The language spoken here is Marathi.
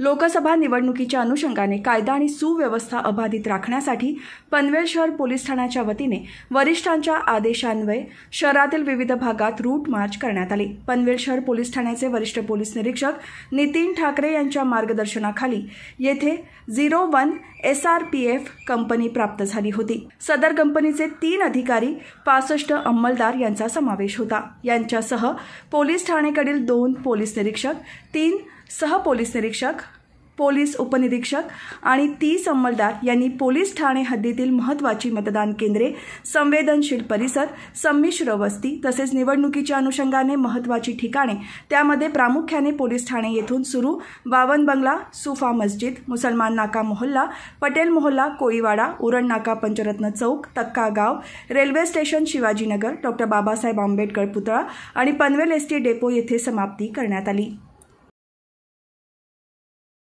लोकसभा निवडणुकीच्या अनुषंगाने कायदा आणि सुव्यवस्था अबाधित राखण्यासाठी पनवेल शहर पोलीस ठाण्याच्या वतीने वरिष्ठांच्या आदेशान्वये शहरातील विविध भागात रूट मार्च करण्यात आली पनवेल शहर पोलीस ठाण्याचे वरिष्ठ पोलीस निरीक्षक नितीन ठाकरे यांच्या मार्गदर्शनाखाली येथे zero one S R P F company प्राप्त झाली होती सदर कंपनीचे तीन अधिकारी पासष्ट अंमलदार यांचा समावेश होता यांच्यासह पोलीस ठाणेकडील दोन पोलीस निरीक्षक तीन सह पोलीस निरीक्षक पोलीस उपनिरीक्षक आणि तीस अंमलदार यांनी पोलीस ठाणे हद्दीतील महत्त्वाची मतदान केंद्रे संवेदनशील परिसर संमिश्र वस्ती तसेच निवडणुकीच्या अनुषंगाने महत्त्वाची ठिकाणे त्यामध्ये प्रामुख्याने पोलीस ठाणे येथून सुरू बावन बंगला सुफा मस्जिद मुसलमान नाका मोहल्ला पटेल मोहल्ला कोळीवाडा उरण नाका पंचरत्न चौक तक्का गाव railway station Shivajinagar doctor Babasaheb Ambedkar पुतळा आणि पनवेल एस डेपो येथे समाप्ती करण्यात आली